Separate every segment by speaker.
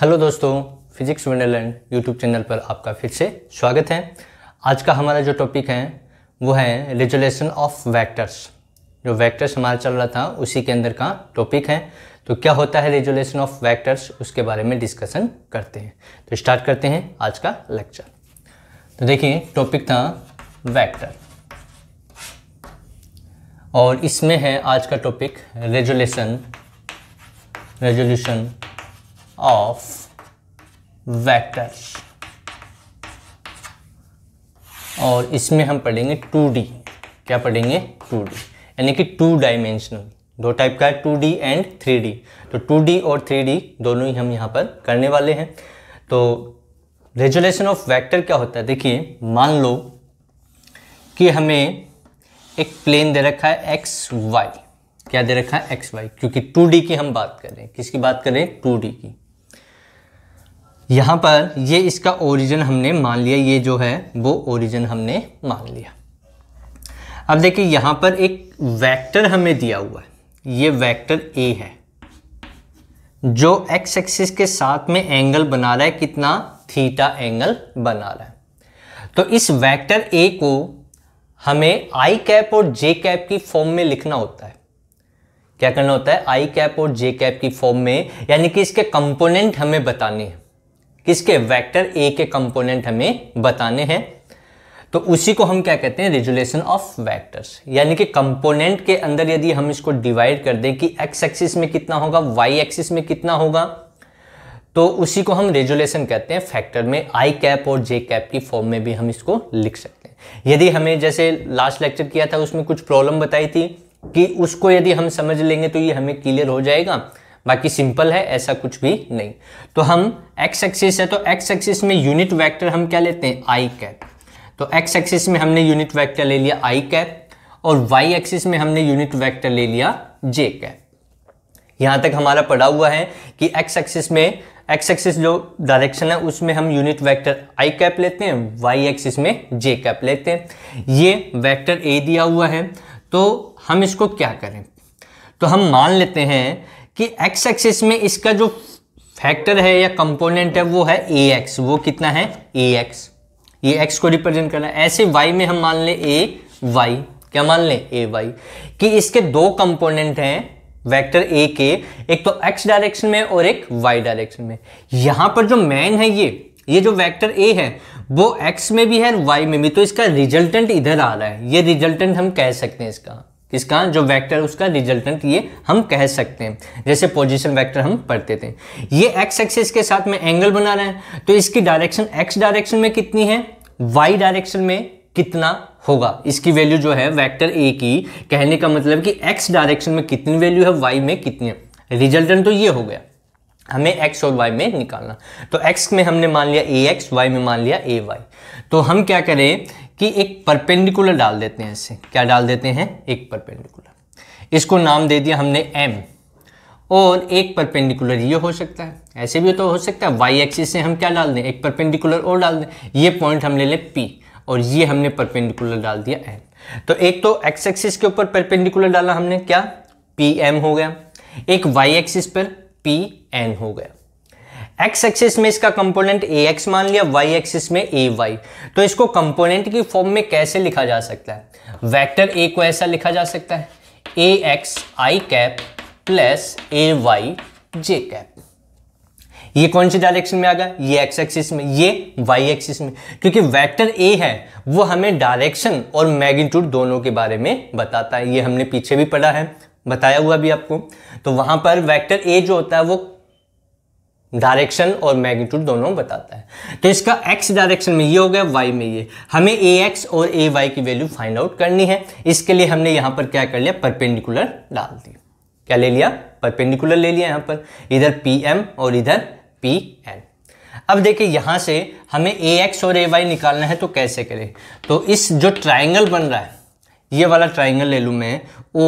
Speaker 1: hello दोस्तों physics Wonderland YouTube channel पर आपका फिर से स्वागत है आज का हमारा जो टॉपिक है वो है रेजुलेशन ऑफ वेक्टर्स जो वेक्टर्स हमारा चल रहा था उसी के अंदर का टॉपिक है तो क्या होता है रेजुलेशन ऑफ वेक्टर्स उसके बारे में डिस्कशन करते हैं तो स्टार्ट करते हैं आज का लेक्चर तो देखिए टॉपिक था वैक्टर और इसमें है आज का topic resolution resolution of vector और इसमें हम पढ़ेंगे टू डी क्या पढ़ेंगे टू डी यानी कि टू डायमेंशनल दो टाइप का है two D and three D तो टू डी और थ्री डी दोनों ही हम यहां पर करने वाले हैं तो रेजुलेशन ऑफ वेक्टर क्या होता है देखिए मान लो कि हमें एक प्लेन दे रखा है एक्स वाई क्या दे रखा है एक्स वाई क्योंकि टू डी की हम बात कर रहे हैं किसकी बात कर रहे हैं टू डी की यहाँ पर ये इसका ओरिजिन हमने मान लिया ये जो है वो ओरिजिन हमने मान लिया अब देखिए यहाँ पर एक वेक्टर हमें दिया हुआ है ये वेक्टर ए है जो एक्स एक्सिस के साथ में एंगल बना रहा है कितना थीटा एंगल बना रहा है तो इस वेक्टर ए को हमें आई कैप और जे कैप की फॉर्म में लिखना होता है क्या करना होता है आई कैप और जे कैप की फॉर्म में यानी कि इसके कंपोनेंट हमें बताने हैं किसके वेक्टर ए के कंपोनेंट हमें बताने हैं तो उसी को हम क्या कहते हैं रेजुलेशन ऑफ वेक्टर्स यानी कि कंपोनेंट के अंदर यदि हम इसको डिवाइड कर दें कि एक्स एक्सिस में कितना होगा वाई एक्सिस में कितना होगा तो उसी को हम रेजुलेशन कहते हैं फैक्टर में आई कैप और जे कैप की फॉर्म में भी हम इसको लिख सकते हैं यदि हमें जैसे लास्ट लेक्चर किया था उसमें कुछ प्रॉब्लम बताई थी कि उसको यदि हम समझ लेंगे तो ये हमें क्लियर हो जाएगा बाकी सिंपल है ऐसा कुछ भी नहीं तो हम एक्स एक्सिस है तो एक्स एक्सिस में यूनिट वैक्टर हम क्या लेते हैं आई कैप तो एक्स एक्सिस में हमने यूनिट वैक्टर ले लिया आई कैप और वाई एक्सिस में हमने यूनिट वैक्टर ले लिया जे कैप
Speaker 2: यहां तक हमारा
Speaker 1: पड़ा हुआ है कि एक्स एक्सिस में एक्स एक्सिस जो डायरेक्शन है उसमें हम यूनिट वेक्टर आई कैप लेते हैं वाई एक्सिस में जे कैप लेते हैं ये वेक्टर ए दिया हुआ है तो हम इसको क्या करें तो हम मान लेते हैं कि एक्स एक्सिस में इसका जो फैक्टर है या कंपोनेंट है वो है ए एक्स वो कितना है ए एक्स ये एक्स को रिप्रेजेंट करना है ऐसे वाई में हम मान लें ए वाई क्या मान लें ए वाई कि इसके दो कंपोनेंट हैं वेक्टर ए के एक तो एक्स डायरेक्शन में और एक वाई डायरेक्शन में यहां पर जो मैन है ये ये जो वेक्टर ए है वो एक्स में भी है और वाई में भी तो इसका रिजल्टेंट इधर आ रहा है ये रिजल्टेंट हम कह सकते हैं इसका इसका जो वेक्टर उसका रिजल्टेंट ये हम कह सकते हैं जैसे पोजीशन वेक्टर हम पढ़ते थे ये एक्स एक्सिस के साथ में एंगल बना रहा है तो इसकी डायरेक्शन एक्स डायरेक्शन में कितनी है वाई डायरेक्शन में कितना होगा इसकी वैल्यू जो है वैक्टर ए की कहने का मतलब कि एक्स डायरेक्शन में कितनी वैल्यू है वाई में कितनी है रिजल्टेंट तो ये हो गया हमें x और y में निकालना तो x में हमने मान लिया ए एक्स वाई में मान लिया ए वाई तो हम क्या करें कि एक परपेंडिकुलर डाल देते हैं इससे क्या डाल देते हैं एक परपेंडिकुलर इसको नाम दे दिया हमने एम और एक परपेंडिकुलर ये हो सकता है ऐसे भी तो हो सकता है वाई एक्सिस से हम क्या डाल दें एक परपेंडिकुलर और डाल दें ये पॉइंट हम ले लें पी और ये हमने परपेंडिकुलर डाल दिया एम तो एक तो एक्स एक्सिस के ऊपर परपेंडिकुलर डाला हमने क्या पी एम हो गया एक वाई एक्सिस पर पी एन हो गया एक्स एक्सिस में इसका कंपोनेंट ए एक्स मान लिया वाई एक्सिस में ए वाई तो इसको कंपोनेंट की फॉर्म में कैसे लिखा जा सकता है वेक्टर ए को ऐसा लिखा जा सकता है A x I cap plus A Y J cap ये कौन से डायरेक्शन में आ गया ये एक्स एक्सिस में ये वाई एक्सिस में क्योंकि वेक्टर ए है वो हमें डायरेक्शन और मैग्नीट्यूड दोनों के बारे में बताता है ये हमने पीछे भी पढ़ा है बताया हुआ भी आपको तो वहां पर वेक्टर ए जो होता है वो डायरेक्शन और मैग्नीट्यूड दोनों बताता है तो इसका एक्स डायरेक्शन में ये हो गया वाई में ये हमें ए एक्स और ए वाई की वैल्यू फाइंड आउट करनी है इसके लिए हमने यहाँ पर क्या कर लिया परपेंडिकुलर डाल दिया क्या ले लिया परपेंडिकुलर ले लिया यहाँ पर इधर पी एम और इधर पी एन अब देखिए यहाँ से हमें ए एक्स और ए वाई निकालना है तो कैसे करें तो इस जो ट्राइंगल बन रहा है ये वाला ट्राइंगल ले लूँ मैं ओ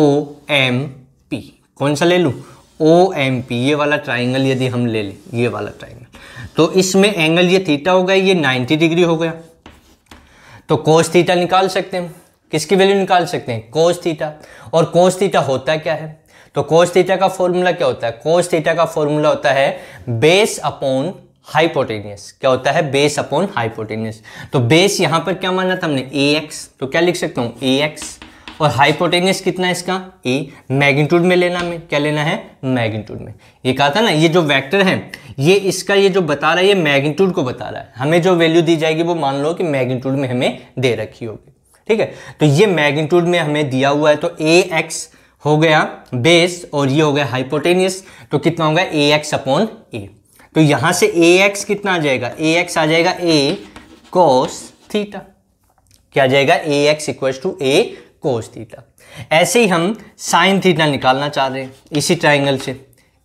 Speaker 1: एम पी कौन सा ले लूँ ओ एम पी ये वाला ट्राइंगल यदि हम ले लें ये वाला ट्राइंगल तो इसमें एंगल ये थीटा हो गया ये 90 डिग्री हो गया तो कोस थीटा निकाल सकते हैं किसकी वैल्यू निकाल सकते हैं कोस थीटा और कोस थीटा होता क्या है तो कोस थीटा का फॉर्मूला क्या होता है कोस थीटा का फॉर्मूला होता है बेस अपॉन हाइपोटेनियस क्या होता है बेस अपॉन हाइपोटेनियस तो बेस यहां पर क्या माना था हमने ए एक्स तो क्या लिख सकता हूं ए एक्स और हाइपोटेनियस कितना है इसका ए मैग्नीट्यूड में लेना में क्या लेना है मैग्नीट्यूड में ये कहा था ना ये जो वेक्टर है ये इसका ये जो बता रहा है ये मैग्नीट्यूड को बता रहा है हमें जो वैल्यू दी जाएगी वो मान लो कि मैग्नीट्यूड में हमें दे रखी होगी ठीक है तो ये मैग्नीट्यूड में हमें दिया हुआ है तो ए एक्स हो गया बेस और ये हो गया हाइपोटेनियस तो कितना होगा ए एक्स अपॉन ए तो यहां से ए एक्स कितना आ जाएगा ए एक्स आ जाएगा ए कोस थीटा क्या आ जाएगा A X equal to A cos theta ऐसे ही हम साइन थीटा निकालना चाह रहे हैं इसी ट्राइंगल से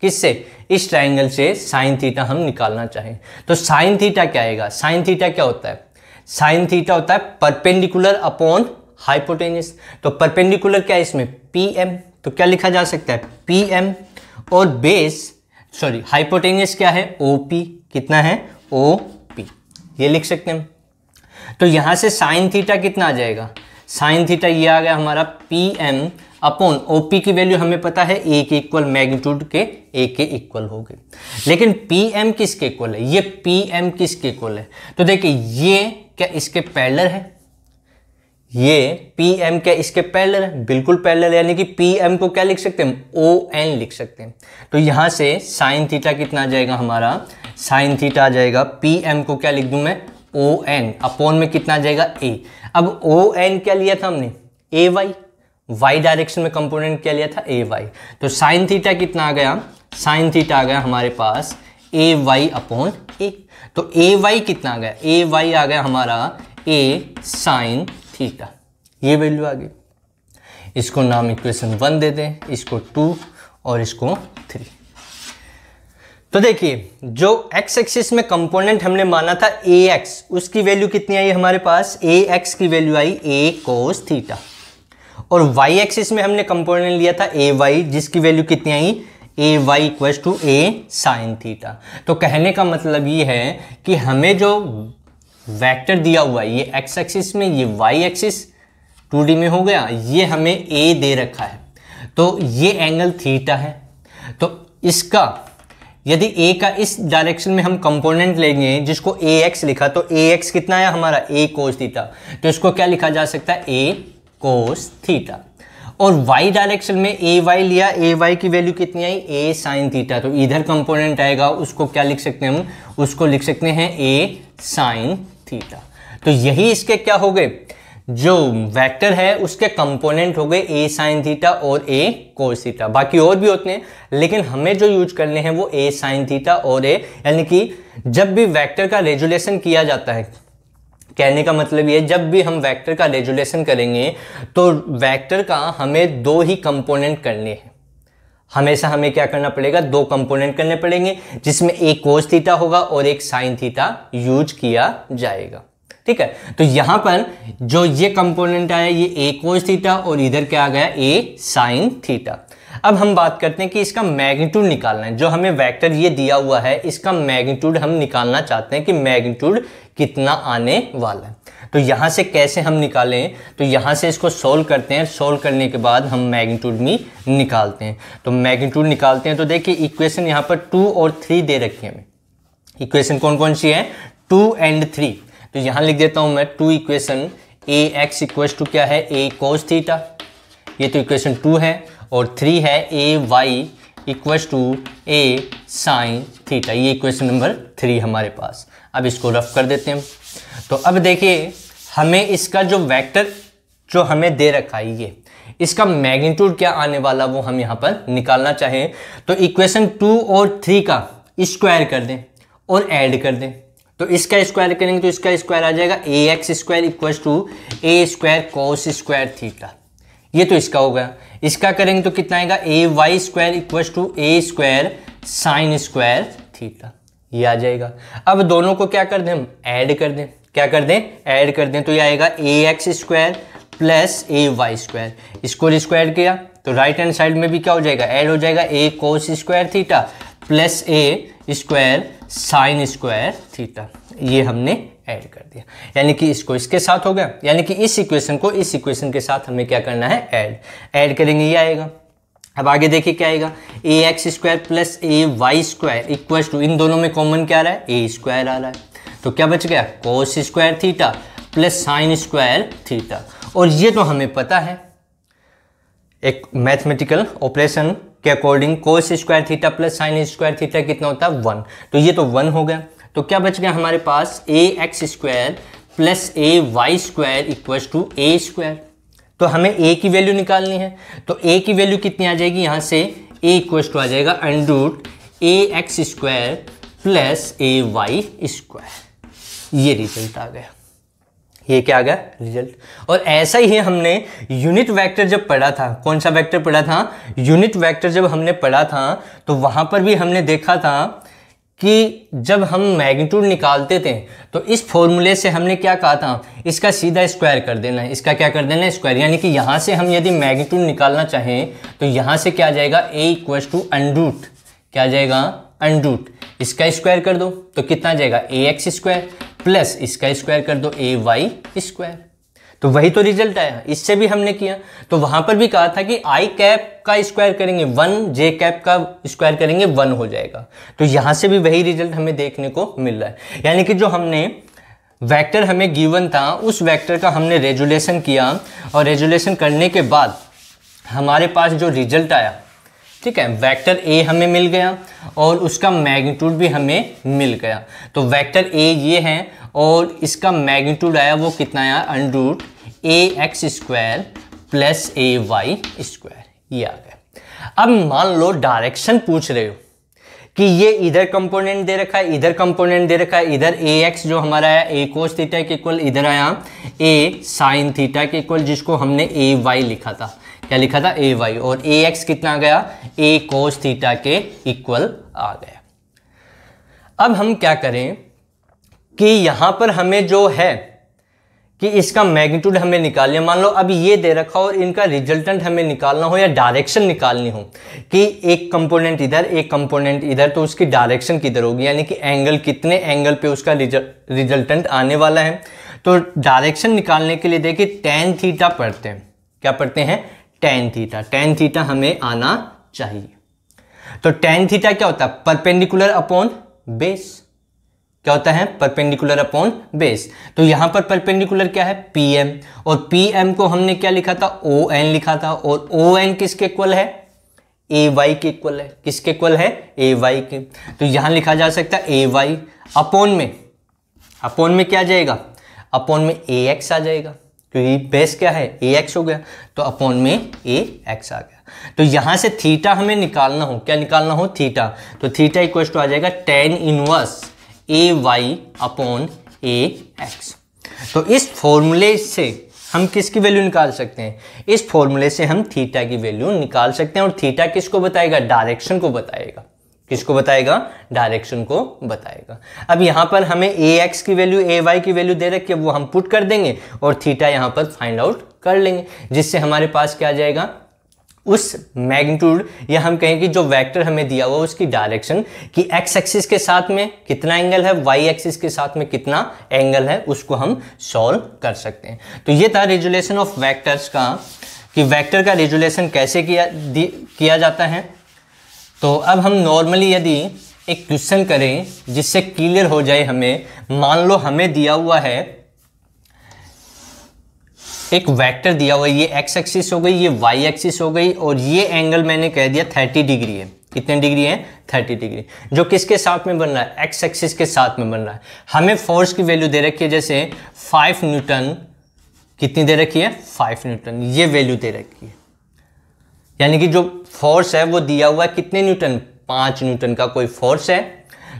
Speaker 1: किससे इस ट्राइंगल से साइन थीटा हम निकालना चाहें तो साइन थीटा क्या आएगा साइन थीटा क्या होता है साइन थीटा होता है परपेंडिकुलर अपॉन हाइपोटेनिस तो परपेंडिकुलर क्या है इसमें पी एम तो क्या लिखा जा सकता है पी एम और बेस सॉरी हाइपोटेनियस क्या है ओ पी कितना है ओ पी ये लिख सकते हैं तो यहां से साइन थीटा कितना आ जाएगा साइन थीटा ये आ गया हमारा P M upon O P की वैल्यू हमें पता है ए के इक्वल मैग्नीट्यूड के ए के इक्वल हो गए लेकिन पी एम किसके इक्वल है ये पी एम किसके इक्वल है तो देखिए ये क्या इसके पैलर है ये पी एम क्या इसके पैलर है बिल्कुल पैलर यानी कि पी एम को क्या लिख सकते हैं ओ एन लिख सकते हैं तो यहां से साइन थीटा कितना आ जाएगा हमारा साइन थीटा आ जाएगा पी एम को क्या लिख दूं मैं ओ एन अपोन में कितना जाएगा ए अब ओ एन क्या लिया था हमने ए वाई वाई डायरेक्शन में कंपोनेंट क्या लिया था ए वाई तो साइन थीटा कितना आ गया साइन थीटा आ गया हमारे पास ए वाई अपोन ए तो ए वाई कितना आ गया ए वाई आ गया हमारा ए साइन थीटा ये वैल्यू आ गई इसको नाम इक्वेशन वन दे दें इसको टू और इसको थ्री तो देखिए जो x एक्सिस में कंपोनेंट हमने माना था ए एक्स उसकी वैल्यू कितनी आई हमारे पास ए एक्स की वैल्यू आई ए कोस थीटा और y एक्सिस में हमने कंपोनेंट लिया था ए वाई जिसकी वैल्यू कितनी आई A Y equal to A sine theta तो कहने का मतलब ये है कि हमें जो वेक्टर दिया हुआ है ये x एक्सिस में ये y एक्सिस 2D में हो गया ये हमें a दे रखा है तो ये एंगल थीटा है तो इसका यदि ए का इस डायरेक्शन में हम कंपोनेंट लेंगे जिसको ए एक्स लिखा तो ए एक्स कितना है हमारा ए कोस थीटा तो इसको क्या लिखा जा सकता है ए कोस थीटा और y डायरेक्शन में ए वाई लिया ए वाई की वैल्यू कितनी आई ए साइन थीटा तो इधर कंपोनेंट आएगा उसको क्या लिख सकते हैं हम उसको लिख सकते हैं ए साइन थीटा तो यही इसके क्या हो गए जो वेक्टर है उसके कंपोनेंट हो गए ए साइन थीटा और ए कोस थीटा बाकी और भी होते हैं लेकिन हमें जो यूज करने हैं वो ए साइन थीटा और ए यानी कि जब भी वेक्टर का रेजुलेशन किया जाता है कहने का मतलब ये जब भी हम वेक्टर का रेजुलेशन करेंगे तो वेक्टर का हमें दो ही कंपोनेंट करने हैं हमेशा हमें क्या करना पड़ेगा दो कंपोनेंट करने पड़ेंगे जिसमें एक कोस थीटा होगा और एक साइन थीटा यूज किया जाएगा ठीक है तो यहां पर जो ये कंपोनेंट आया ये ए कोस थीटा और इधर क्या आ गया ए साइन थीटा अब हम बात करते हैं कि इसका मैग्नीट्यूड निकालना है जो हमें वेक्टर ये दिया हुआ है इसका मैग्नीट्यूड हम निकालना चाहते हैं कि मैग्नीट्यूड कितना आने वाला है तो यहां से कैसे हम निकालें तो यहां से इसको सोल्व करते हैं सोल्व करने के बाद हम मैग्नीट्यूड भी निकालते हैं तो मैग्नीट्यूड निकालते हैं तो देखिए इक्वेशन यहां पर टू और थ्री दे रखी है हमें इक्वेशन कौन कौन सी है टू एंड थ्री तो यहाँ लिख देता हूँ मैं two equation A X equal to क्या है ए कोस थीटा ये तो इक्वेशन टू है और थ्री है A Y equal to A sine theta ये इक्वेशन नंबर थ्री हमारे पास अब इसको रफ कर देते हैं तो अब देखिए हमें इसका जो वैक्टर जो हमें दे रखा है ये इसका मैग्नीट्यूड क्या आने वाला वो हम यहाँ पर निकालना चाहें तो इक्वेशन टू और थ्री का स्क्वायर कर दें और ऐड कर दें तो इसका स्क्वायर करेंगे तो इसका स्क्वायर आ जाएगा A X square equal to A square cos square theta ये तो इसका होगा इसका करेंगे तो कितना आएगा A Y square equal to A square sine square theta ये आ जाएगा अब दोनों को क्या कर दें हम ऐड कर दें क्या कर दें ऐड कर दें तो ये आएगा ए एक्स स्क्वायर प्लस ए वाई स्क्वायर इसको स्क्वायर किया तो राइट हैंड साइड में भी क्या हो जाएगा ऐड हो जाएगा A cos square theta plus A square sine square theta ये हमने ऐड कर दिया यानी कि इसको इसके साथ हो गया यानी कि इस इक्वेशन को इस इक्वेशन के साथ हमें क्या करना है ऐड ऐड करेंगे ये आएगा अब आगे देखिए क्या आएगा ए X square plus A Y square equal to इन दोनों में कॉमन क्या आ रहा है ए स्क्वायर आ रहा है तो क्या बच गया cos square theta plus sine square theta और ये तो हमें पता है एक मैथमेटिकल ऑपरेशन के according cos square theta plus sine square theta कितना होता है वन तो ये तो वन हो गया तो क्या बच गया हमारे पास A X square plus A Y square equals to A square तो हमें ए की वैल्यू निकालनी है तो ए की वैल्यू कितनी आ जाएगी यहाँ से ए इक्वल्स टू आ जाएगा under root A X square plus A Y square ये रिजल्ट आ गया ये क्या आ गया रिजल्ट और ऐसा ही हमने यूनिट वेक्टर जब पढ़ा था कौन सा वेक्टर पढ़ा था यूनिट वेक्टर जब हमने पढ़ा था तो वहां पर भी हमने देखा था कि जब हम मैग्नीट्यूड निकालते थे तो इस फॉर्मूले से हमने क्या कहा था इसका सीधा स्क्वायर कर देना है इसका क्या कर देना है स्क्वायर यानी कि यहाँ से हम यदि मैग्नीट्यूड निकालना चाहें तो यहाँ से क्या जाएगा ए इक्वल्स टू अंडूट क्या जाएगा अंडूट इसका स्क्वायर कर दो तो कितना जाएगा ए एक्स स्क्वायर प्लस इसका स्क्वायर कर दो ए वाई स्क्वायर तो वही तो रिजल्ट आया इससे भी हमने किया तो वहां पर भी कहा था कि आई कैप का स्क्वायर करेंगे वन जे कैप का स्क्वायर करेंगे वन हो जाएगा तो यहां से भी वही रिजल्ट हमें देखने को मिल रहा है यानी कि जो हमने वेक्टर हमें गिवन था उस वेक्टर का हमने रेजुलेशन किया और रेजुलेशन करने के बाद हमारे पास जो रिजल्ट आया ठीक है वेक्टर ए हमें मिल गया और उसका मैग्नीट्यूड भी हमें मिल गया तो वेक्टर ए ये है और इसका मैग्नीट्यूड आया वो कितना आया under root A X square plus A Y square ये आ गया अब मान लो डायरेक्शन पूछ रहे हो कि ये इधर कंपोनेंट दे रखा है इधर कंपोनेंट दे रखा है इधर ए एक्स जो हमारा आया ए कोस थीटा के इक्वल इधर आया ए साइन थीटा के इक्वल जिसको हमने ए वाई लिखा था क्या लिखा था ए वाई और ए एक्स कितना आ गया ए कोस थीटा के इक्वल आ गया अब हम क्या करें कि यहां पर हमें जो है कि इसका मैग्नीट्यूड हमें निकालना मान लो अब ये दे रखा और इनका रिजल्टेंट हमें निकालना हो या डायरेक्शन निकालनी हो कि एक कंपोनेंट इधर एक कंपोनेंट इधर तो उसकी डायरेक्शन किधर होगी यानी कि एंगल कितने एंगल पे उसका रिजल्टेंट आने वाला है तो डायरेक्शन निकालने के लिए देखिए टेन थीटा पढ़ते हैं क्या पढ़ते हैं टेन थीटा टेन थीटा हमें आना चाहिए तो टेन थीटा क्या होता है परपेंडिकुलर अपॉन बेस क्या होता है परपेंडिकुलर अपॉन बेस तो यहां पर परपेंडिकुलर क्या है पीएम और पीएम को हमने क्या लिखा था ओ एन लिखा था और ओ एन किसके इक्वल है ए वाई के इक्वल है किसके इक्वल है ए वाई के तो यहां लिखा जा सकता है ए वाई अपॉन में अपॉन में क्या जाएगा अपॉन में ए एक्स आ जाएगा क्योंकि बेस क्या है ए एक्स हो गया तो अपॉन में ए एक्स आ गया तो यहाँ से थीटा हमें निकालना हो क्या निकालना हो थीटा तो थीटा इक्वल टू आ जाएगा tan inverse A Y upon A X तो इस फॉर्मूले से हम किसकी वैल्यू निकाल सकते हैं इस फॉर्मूले से हम थीटा की वैल्यू निकाल सकते हैं और थीटा किसको बताएगा डायरेक्शन को बताएगा किसको बताएगा डायरेक्शन को बताएगा अब यहाँ पर हमें ए एक्स की वैल्यू ए वाई की वैल्यू दे रखी है वो हम पुट कर देंगे और थीटा यहाँ पर फाइंड आउट कर लेंगे जिससे हमारे पास क्या आ जाएगा उस मैग्नीट्यूड या हम कहें कि जो वेक्टर हमें दिया हुआ उसकी डायरेक्शन कि एक्स एक्सिस के साथ में कितना एंगल है वाई एक्सिस के साथ में कितना एंगल है उसको हम सॉल्व कर सकते हैं तो ये था रेजुलेशन ऑफ वेक्टर्स का कि वेक्टर का रेजुलेशन कैसे किया किया जाता है तो अब हम नॉर्मली यदि एक क्वेश्चन करें जिससे क्लियर हो जाए हमें मान लो हमें दिया हुआ है एक वेक्टर दिया हुआ है ये एक्स एक्सिस हो गई ये वाई एक्सिस हो गई और ये एंगल मैंने कह दिया थर्टी डिग्री है कितने डिग्री है थर्टी डिग्री जो किसके साथ में बन रहा है एक्स एक्सिस के साथ में बन रहा है हमें फोर्स की वैल्यू दे रखी है जैसे फाइव न्यूटन कितनी दे रखी है फाइव न्यूटन ये वैल्यू दे रखी है यानी कि जो फोर्स है वो दिया हुआ है कितने न्यूटन पाँच न्यूटन का कोई फोर्स है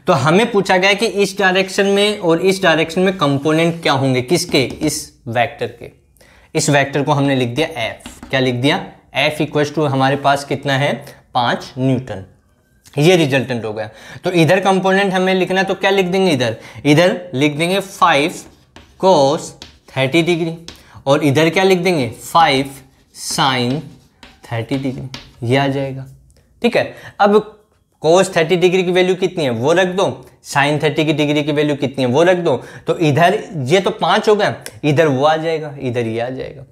Speaker 1: तो हमें पूछा गया कि इस डायरेक्शन में और इस डायरेक्शन में कंपोनेंट क्या होंगे किसके इस वेक्टर के इस वेक्टर को हमने लिख दिया एफ क्या लिख दिया एफ इक्वल टू हमारे पास कितना है पाँच न्यूटन ये रिजल्टेंट हो गया तो इधर कंपोनेंट हमें लिखना है तो क्या लिख देंगे इधर इधर लिख देंगे फाइव कोस थर्टी डिग्री और इधर क्या लिख देंगे फाइव साइन थर्टी डिग्री ये आ जाएगा ठीक है अब कोस थर्टी डिग्री की वैल्यू कितनी है वो रख दो साइन थर्टी की डिग्री की वैल्यू कितनी है वो रख दो तो इधर ये तो पांच हो गए इधर वो आ जाएगा इधर ये आ जाएगा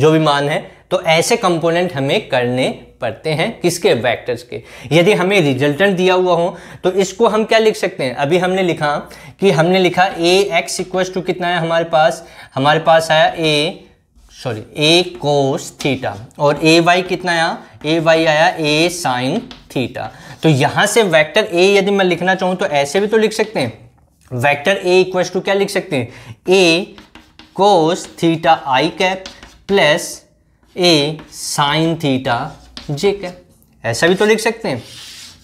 Speaker 1: जो भी मान है तो ऐसे कंपोनेंट हमें करने पड़ते हैं किसके वेक्टर्स के यदि हमें रिजल्टेंट दिया हुआ हो तो इसको हम क्या लिख सकते हैं अभी हमने लिखा कि हमने लिखा ए एक्स इक्वस टू कितना है हमारे पास हमारे पास आया ए सॉरी ए कोस थीटा और ए वाई कितना आया ए वाई आया ए साइन थीटा तो यहां से वेक्टर ए यदि मैं लिखना चाहूं तो ऐसे भी तो लिख सकते हैं वेक्टर ए इक्वल टू क्या लिख सकते हैं A cos theta I cap plus A sine theta J cap ऐसा भी तो लिख सकते हैं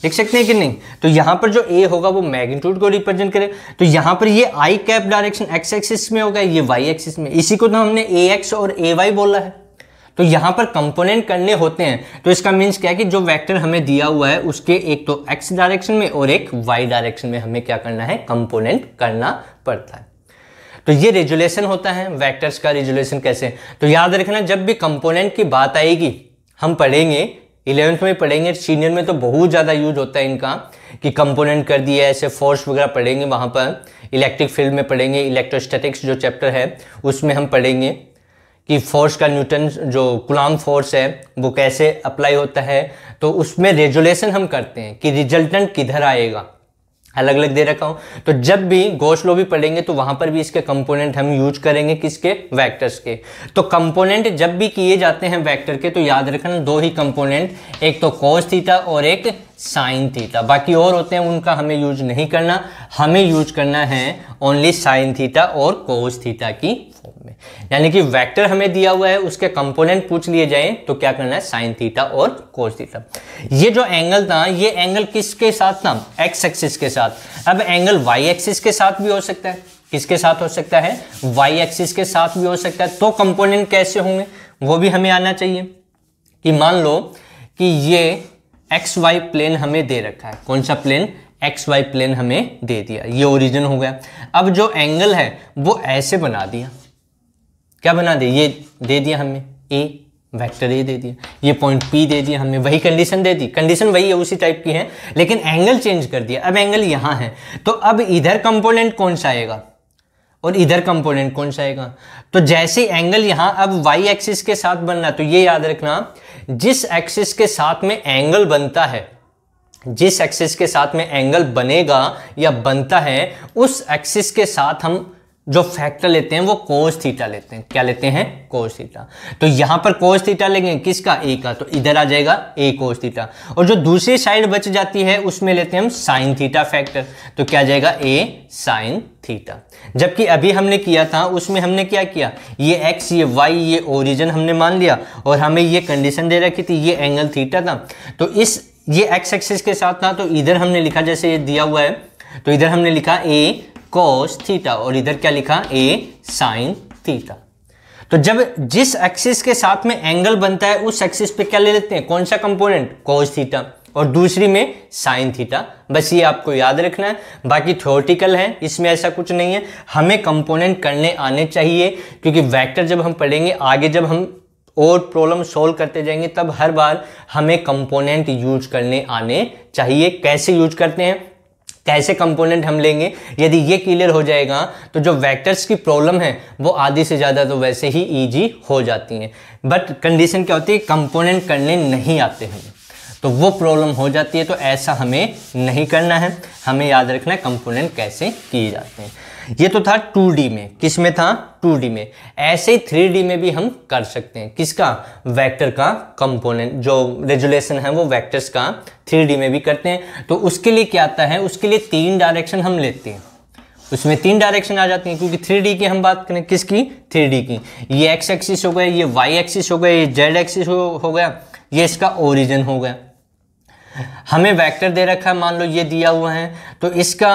Speaker 1: लिख सकते हैं कि नहीं तो यहां पर जो ए होगा वो मैग्नीट्यूड को रिप्रेजेंट करे तो यहां पर ये I cap direction X axis में होगा ये वाई एक्सिस में इसी को तो हमने ए एक्स और ए वाई बोला है तो यहाँ पर कंपोनेंट करने होते हैं तो इसका मीन्स क्या है कि जो वेक्टर हमें दिया हुआ है उसके एक तो एक्स डायरेक्शन में और एक वाई डायरेक्शन में हमें क्या करना है कंपोनेंट करना पड़ता है तो ये रेजुलेशन होता है वैक्टर्स का रेजुलेशन कैसे तो याद रखना जब भी कंपोनेंट की बात आएगी हम पढ़ेंगे इलेवेंथ में पढ़ेंगे सीनियर में तो बहुत ज़्यादा यूज होता है इनका कि कंपोनेंट कर दिया ऐसे फोर्स वगैरह पढ़ेंगे वहाँ पर इलेक्ट्रिक फील्ड में पढ़ेंगे इलेक्ट्रोस्टैटिक्स जो चैप्टर है उसमें हम पढ़ेंगे कि फोर्स का न्यूटन जो कुलाम फोर्स है वो कैसे अप्लाई होता है तो उसमें रेजुलेशन हम करते हैं कि रिजल्टेंट किधर आएगा अलग अलग दे रखा हूँ तो जब भी गोश लो भी पढ़ेंगे तो वहाँ पर भी इसके कंपोनेंट हम यूज करेंगे किसके वेक्टर्स के तो कंपोनेंट जब भी किए जाते हैं वेक्टर के तो याद रखना दो ही कंपोनेंट एक तो कोस थीटा और एक साइन थीटा बाकी और होते हैं उनका हमें यूज नहीं करना हमें यूज करना है ओनली साइन थीटा और कोस थीटा की फॉर्म में यानी कि वेक्टर हमें दिया हुआ है उसके कंपोनेंट पूछ लिए जाएं तो क्या करना है साइन थीटा और कोस थीटा ये जो एंगल था ये एंगल किसके साथ था एक्स एक्सिस के साथ अब एंगल वाई एक्सिस के साथ भी हो सकता है किसके साथ हो सकता है वाई एक्सिस के साथ भी हो सकता है तो कंपोनेंट कैसे होंगे वो भी हमें आना चाहिए कि मान लो कि ये एक्स वाई प्लेन हमें दे रखा है कौन सा प्लेन एक्स वाई प्लेन हमें दे दिया ये ओरिजिन हो गया अब जो एंगल है वो ऐसे बना दिया क्या बना दिया ये दे दिया हमें ए वेक्टर ए दे दिया ये पॉइंट पी दे दिया हमें वही कंडीशन दे दी कंडीशन वही है उसी टाइप की है लेकिन एंगल चेंज कर दिया अब एंगल यहाँ है तो अब इधर कंपोनेंट कौन सा आएगा और इधर कंपोनेंट कौन सा आएगा तो जैसे एंगल यहाँ अब वाई एक्सिस के साथ बनना तो ये याद रखना जिस एक्सिस के साथ में एंगल बनता है जिस एक्सिस के साथ में एंगल बनेगा या बनता है उस एक्सिस के साथ हम जो फैक्टर लेते हैं वो कोस थीटा लेते हैं क्या लेते हैं कोस थीटा तो यहां पर कोस थीटा लेंगे किसका ए का तो इधर आ जाएगा ए कोस थीटा और जो दूसरी साइड बच जाती है उसमें लेते हैं हम साइन थीटा फैक्टर तो क्या जाएगा ए साइन थीटा जबकि अभी हमने किया था उसमें हमने क्या किया ये एक्स ये वाई ये ओरिजन हमने मान लिया और हमें ये कंडीशन दे रखी थी ये एंगल थीटा था तो इस ये एक्स एक्सिस के साथ था तो इधर हमने लिखा जैसे ये दिया हुआ है तो इधर हमने लिखा ए कॉस थीटा और इधर क्या लिखा ए साइन थीटा तो जब जिस एक्सिस के साथ में एंगल बनता है उस एक्सिस पे क्या ले लेते हैं कौन सा कंपोनेंट कॉस थीटा और दूसरी में साइन थीटा बस ये आपको याद रखना है बाकी थ्योरेटिकल है इसमें ऐसा कुछ नहीं है हमें कंपोनेंट करने आने चाहिए क्योंकि वेक्टर जब हम पढ़ेंगे आगे जब हम और प्रॉब्लम सोल्व करते जाएंगे तब हर बार हमें कंपोनेंट यूज करने आने चाहिए कैसे यूज करते हैं कैसे कंपोनेंट हम लेंगे यदि ये क्लियर हो जाएगा तो जो वेक्टर्स की प्रॉब्लम है वो आधी से ज़्यादा तो वैसे ही ईजी हो जाती हैं बट कंडीशन क्या होती है कंपोनेंट करने नहीं आते हमें तो वो प्रॉब्लम हो जाती है तो ऐसा हमें नहीं करना है हमें याद रखना है कंपोनेंट कैसे किए जाते हैं ये तो था 2D में किस में था 2D में ऐसे ही 3D में भी हम कर सकते हैं किसका वेक्टर का कंपोनेंट जो रेजुलेशन है वो वेक्टर्स का 3D में भी करते हैं तो उसके लिए क्या आता है उसके लिए तीन डायरेक्शन हम लेते हैं उसमें तीन डायरेक्शन आ जाती हैं क्योंकि थ्री की हम बात करें किसकी थ्री की ये एक्स एक्सिस हो गया ये वाई एक्सिस हो गया ये जेड एक्सिस हो, हो गया ये इसका ओरिजिन हो गया हमें वेक्टर दे रखा है मान लो ये दिया हुआ है तो इसका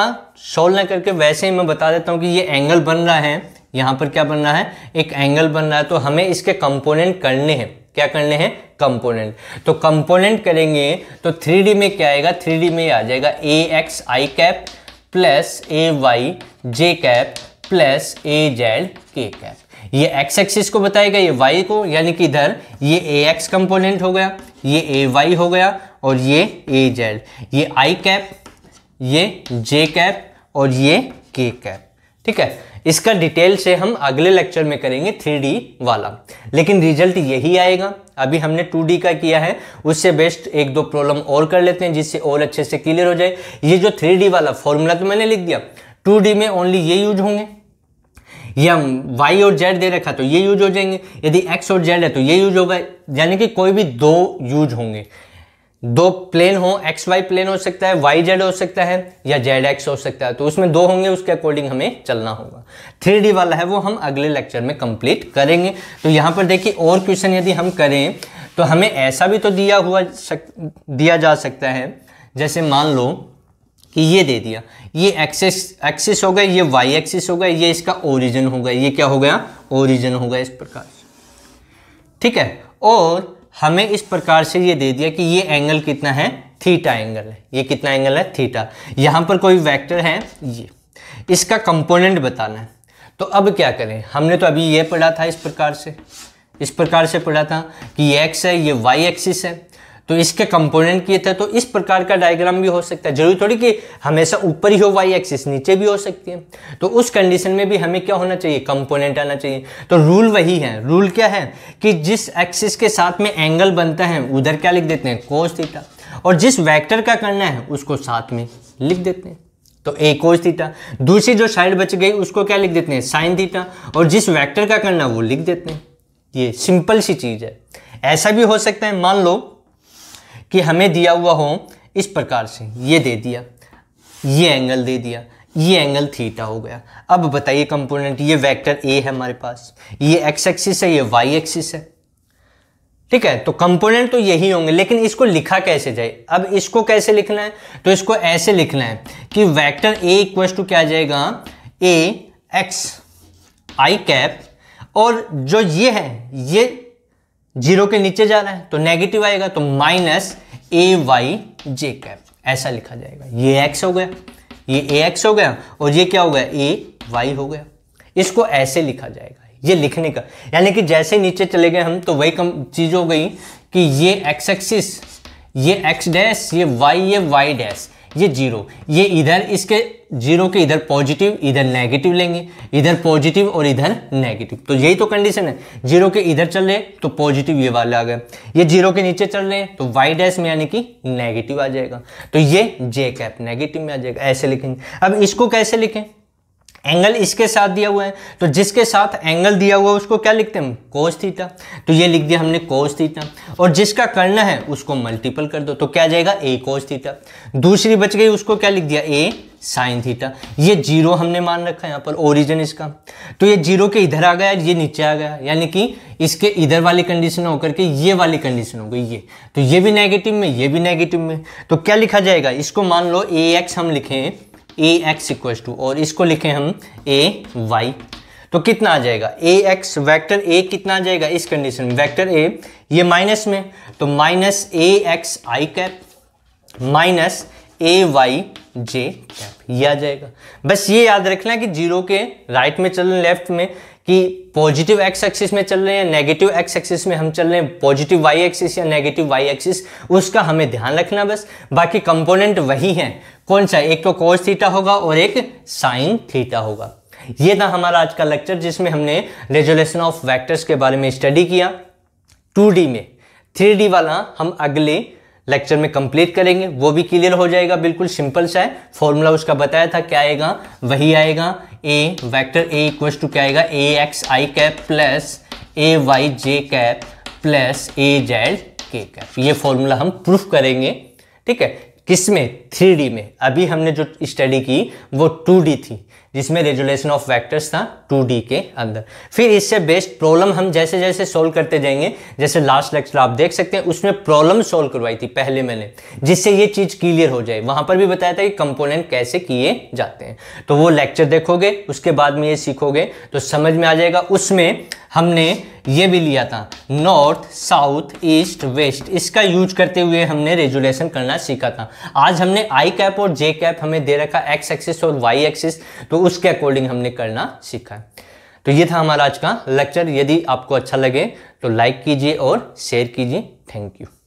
Speaker 1: सोल्व ना करके वैसे ही मैं बता देता हूँ कि ये एंगल बन रहा है यहाँ पर क्या बन रहा है एक एंगल बन रहा है तो हमें इसके कंपोनेंट करने हैं क्या करने हैं कंपोनेंट तो कंपोनेंट करेंगे तो थ्री में क्या आएगा थ्री में आ जाएगा A x I cap plus A Y J cap plus A Z के कैप ये एक्स एक्सिस को बताएगा ये वाई को यानी कि इधर ये ए एक्स कंपोनेंट हो गया ये ए वाई हो गया और ये ए जेड ये आई कैप ये जे कैप और ये के कैप ठीक है इसका डिटेल से हम अगले लेक्चर में करेंगे थ्री वाला लेकिन रिजल्ट यही आएगा अभी हमने 2D का किया है उससे बेस्ट एक दो प्रॉब्लम और कर लेते हैं जिससे और अच्छे से क्लियर हो जाए ये जो 3D वाला फॉर्मूला तो मैंने लिख दिया 2D में ओनली ये यूज होंगे या y और z दे रखा तो ये यूज हो जाएंगे यदि x और z है तो ये यूज होगा यानी कि कोई भी दो यूज होंगे दो प्लेन हो एक्स वाई प्लेन हो सकता है वाई जेड हो सकता है या जेड एक्स हो सकता है तो उसमें दो होंगे उसके अकॉर्डिंग हमें चलना होगा थ्री डी वाला है वो हम अगले लेक्चर में कंप्लीट करेंगे तो यहाँ पर देखिए और क्वेश्चन यदि हम करें तो हमें ऐसा भी तो दिया हुआ सक, दिया जा सकता है जैसे मान लो कि ये दे दिया ये एक्सेस एक्सिस हो गया ये वाई एक्सिस हो गया ये इसका ओरिजिन हो गया ये क्या हो गया ओरिजिन हो गया इस प्रकार ठीक है और हमें इस प्रकार से ये दे दिया कि ये एंगल कितना है थीटा एंगल है ये कितना एंगल है थीटा यहाँ पर कोई वेक्टर है ये इसका कंपोनेंट बताना है तो अब क्या करें हमने तो अभी ये पढ़ा था इस प्रकार से इस प्रकार से पढ़ा था कि ये एक्स है ये वाई एक्सिस है तो इसके कंपोनेंट किए थे तो इस प्रकार का डायग्राम भी हो सकता है जरूरी थोड़ी कि हमेशा ऊपर ही हो वाई एक्सिस नीचे भी हो सकती है तो उस कंडीशन में भी हमें क्या होना चाहिए कंपोनेंट आना चाहिए तो रूल वही है रूल क्या है कि जिस एक्सिस के साथ में एंगल बनता है उधर क्या लिख देते हैं कोस थीटा और जिस वैक्टर का करना है उसको साथ में लिख देते हैं तो ए कोस थीटा दूसरी जो साइड बच गई उसको क्या लिख देते हैं साइन थीटा और जिस वैक्टर का करना है वो लिख देते हैं ये सिंपल सी चीज़ है ऐसा भी हो सकता है मान लो कि हमें दिया हुआ हो इस प्रकार से ये दे दिया ये एंगल दे दिया ये एंगल थीटा हो गया अब बताइए कंपोनेंट ये वेक्टर ए है हमारे पास ये एक्स एक्सिस है ये वाई एक्सिस है ठीक है तो कंपोनेंट तो यही होंगे लेकिन इसको लिखा कैसे जाए अब इसको कैसे लिखना है तो इसको ऐसे लिखना है कि वैक्टर ए इक्वल्स टू क्या जाएगा ए एक्स आई कैप और जो ये है ये जीरो के नीचे जा रहा है तो नेगेटिव आएगा तो माइनस ए वाई जे कैप ऐसा लिखा जाएगा ये एक्स हो गया ये ए एक्स हो गया और ये क्या हो गया ए वाई हो गया इसको ऐसे लिखा जाएगा ये लिखने का यानी कि जैसे नीचे चले गए हम तो वही कम चीज़ हो गई कि ये एक्स एक्सिस ये एक्स डैश ये वाई ये वाई डैश ये जीरो ये इधर इसके जीरो के इधर पॉजिटिव इधर नेगेटिव लेंगे इधर पॉजिटिव और इधर नेगेटिव तो यही तो कंडीशन है जीरो के इधर चले तो पॉजिटिव ये वाला आ गया ये जीरो के नीचे चल रहे हैं तो वाई डैश में यानी कि नेगेटिव आ जाएगा तो ये जे कैप नेगेटिव में आ जाएगा ऐसे लिखेंगे अब इसको कैसे लिखें एंगल इसके साथ दिया हुआ है तो जिसके साथ एंगल दिया हुआ है उसको क्या लिखते हैं कोस थीटा तो ये लिख दिया हमने कोस थीटा और जिसका करना है उसको मल्टीपल कर दो तो क्या जाएगा ए कोस थीटा दूसरी बच गई उसको क्या लिख दिया ए साइन थीटा ये जीरो हमने मान रखा है यहाँ पर ओरिजिन इसका तो ये जीरो के इधर आ गया ये नीचे आ गया यानी कि इसके इधर वाली कंडीशन होकर के ये वाली कंडीशन हो गई ये तो ये भी नेगेटिव में ये भी नेगेटिव में तो क्या लिखा जाएगा इसको मान लो ए एक्स हम लिखें ए एक्स इक्वल टू और इसको लिखें हम ए वाई तो कितना आ जाएगा ए एक्स वैक्टर ए कितना आ जाएगा इस कंडीशन में वैक्टर ए ये माइनस में तो minus a x I cap minus A Y J cap ये आ जाएगा बस ये याद रखना कि जीरो के राइट में चल लेफ्ट में कि पॉजिटिव एक्स एक्सिस में चल रहे हैं नेगेटिव एक्स एक्सिस में हम चल रहे हैं पॉजिटिव वाई एक्सिस या नेगेटिव वाई एक्सिस उसका हमें ध्यान रखना बस बाकी कंपोनेंट वही हैं कौन सा एक तो कोस थीटा होगा और एक साइन थीटा होगा ये था हमारा आज का लेक्चर जिसमें हमने रेजोल्यूशन ऑफ वैक्टर्स के बारे में स्टडी किया टू में थ्री वाला हम अगले लेक्चर में कंप्लीट करेंगे वो भी क्लियर हो जाएगा बिल्कुल सिंपल सा है फॉर्मूला उसका बताया था क्या आएगा वही आएगा a vector a equals to क्या आएगा ए एक्स आई कैप प्लस ए वाई जे कैप प्लस ए जेड के कैप ये फॉर्मूला हम प्रूफ करेंगे ठीक है किस में थ्री में अभी हमने जो स्टडी की वो टू थी जिसमें रेजुलेशन ऑफ वेक्टर्स था 2D के अंदर फिर इससे बेस्ट प्रॉब्लम हम जैसे जैसे सोल्व करते जाएंगे जैसे लास्ट लेक्चर आप देख सकते हैं उसमें प्रॉब्लम सोल्व करवाई थी पहले मैंने जिससे ये चीज़ क्लियर हो जाए वहां पर भी बताया था कि कंपोनेंट कैसे किए जाते हैं तो वो लेक्चर देखोगे उसके बाद में ये सीखोगे तो समझ में आ जाएगा उसमें हमने ये भी लिया था नॉर्थ साउथ ईस्ट वेस्ट इसका यूज करते हुए हमने रेजुलेशन करना सीखा था आज हमने आई कैप और जे कैप हमें दे रखा एक्स एक्सिस और वाई एक्सिस तो उसके अकॉर्डिंग हमने करना सीखा तो ये था हमारा आज का लेक्चर यदि आपको अच्छा लगे तो लाइक कीजिए और शेयर कीजिए थैंक यू